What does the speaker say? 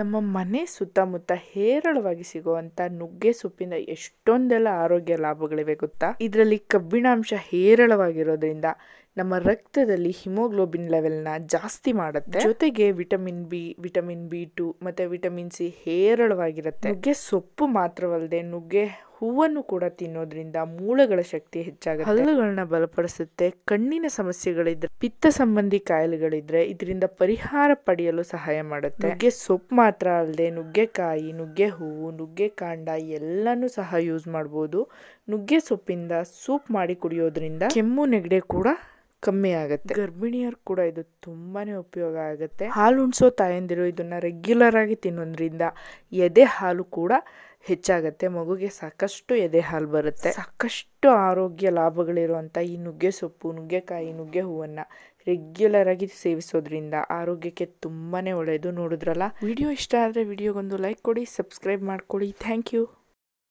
ನಮ್ಮ ಮನೆ ಸುತ್ತಮುತ್ತ ಹೇರಳವಾಗಿ ಸಿಗುವಂತ ನುಗ್ಗೆ ಸೊಪ್ಪಿನ ಎಷ್ಟೊಂದೆಲ್ಲ ಆರೋಗ್ಯ ಲಾಭಗಳಿವೆ ಗೊತ್ತಾ ಇದರಲ್ಲಿ ಕಬ್ಬಿಣಾಂಶ ಹೇರಳವಾಗಿರೋದ್ರಿಂದ ನಮ್ಮ ರಕ್ತದಲ್ಲಿ ಹಿಮೋಗ್ಲೋಬಿನ್ ಲೆವೆಲ್ನ ಜಾಸ್ತಿ ಮಾಡುತ್ತೆ ಜೊತೆಗೆ vitamin B vitamin B two ಮತ್ತೆ ವಿಟಮಿನ್ ಸಿ ಹೇರಳವಾಗಿರುತ್ತೆ ನುಗ್ಗೆ ಸೊಪ್ಪು ಮಾತ್ರವಲ್ಲದೆ ನುಗ್ಗೆ ಹೂವನ್ನು ಕೂಡ ತಿನ್ನೋದ್ರಿಂದ ಮೂಳೆಗಳ ಶಕ್ತಿ ಹೆಚ್ಚಾಗುತ್ತೆ ಹಲ್ಲುಗಳನ್ನ ಬಲಪಡಿಸುತ್ತೆ ಕಣ್ಣಿನ ಸಮಸ್ಯೆಗಳಿದ್ರೆ ಪಿತ್ತ ಸಂಬಂಧಿ ಕಾಯಿಲೆಗಳಿದ್ರೆ ಇದರಿಂದ ಪರಿಹಾರ ಪಡೆಯಲು ಸಹಾಯ ಮಾಡುತ್ತೆ ನುಗ್ಗೆ ಸೊಪ್ಪು ಮಾತ್ರ ಅಲ್ಲದೆ ನುಗ್ಗೆಕಾಯಿ ನುಗ್ಗೆ ಹೂವು ನುಗ್ಗೆ ಕಾಂಡ ಎಲ್ಲನೂ ಸಹ ಯೂಸ್ ಮಾಡಬಹುದು ನುಗ್ಗೆ ಸೊಪ್ಪಿಂದ ಸೂಪ್ ಮಾಡಿ ಕುಡಿಯೋದ್ರಿಂದ ಕೆಮ್ಮು ನೆಗಡೆ ಕೂಡ ಕಮ್ಮಿ ಆಗುತ್ತೆ ಗರ್ಭಿಣಿಯರು ಕೂಡ ಇದು ತುಂಬಾ ಉಪಯೋಗ ಆಗುತ್ತೆ ಹಾಲು ಉಣ್ಸೋ ತಾಯಂದಿರು ಇದನ್ನು ರೆಗ್ಯುಲರ್ ಆಗಿ ತಿನ್ನೋದ್ರಿಂದ ಎದೆ ಹಾಲು ಕೂಡ ಹೆಚ್ಚಾಗುತ್ತೆ ಮಗುಗೆ ಸಾಕಷ್ಟು ಎದೆ ಹಾಲು ಬರುತ್ತೆ ಸಾಕಷ್ಟು ಆರೋಗ್ಯ ಲಾಭಗಳಿರುವಂಥ ಈ ನುಗ್ಗೆ ಸೊಪ್ಪು ನುಗ್ಗೆಕಾಯಿ ನುಗ್ಗೆ ಹೂವನ್ನು ರೆಗ್ಯುಲರ್ ಆಗಿ ಸೇವಿಸೋದ್ರಿಂದ ಆರೋಗ್ಯಕ್ಕೆ ತುಂಬಾ ಒಳ್ಳೆಯದು ನೋಡಿದ್ರಲ್ಲ ವಿಡಿಯೋ ಇಷ್ಟ ಆದರೆ ವಿಡಿಯೋಗೊಂದು ಲೈಕ್ ಕೊಡಿ ಸಬ್ಸ್ಕ್ರೈಬ್ ಮಾಡ್ಕೊಳ್ಳಿ ಥ್ಯಾಂಕ್ ಯು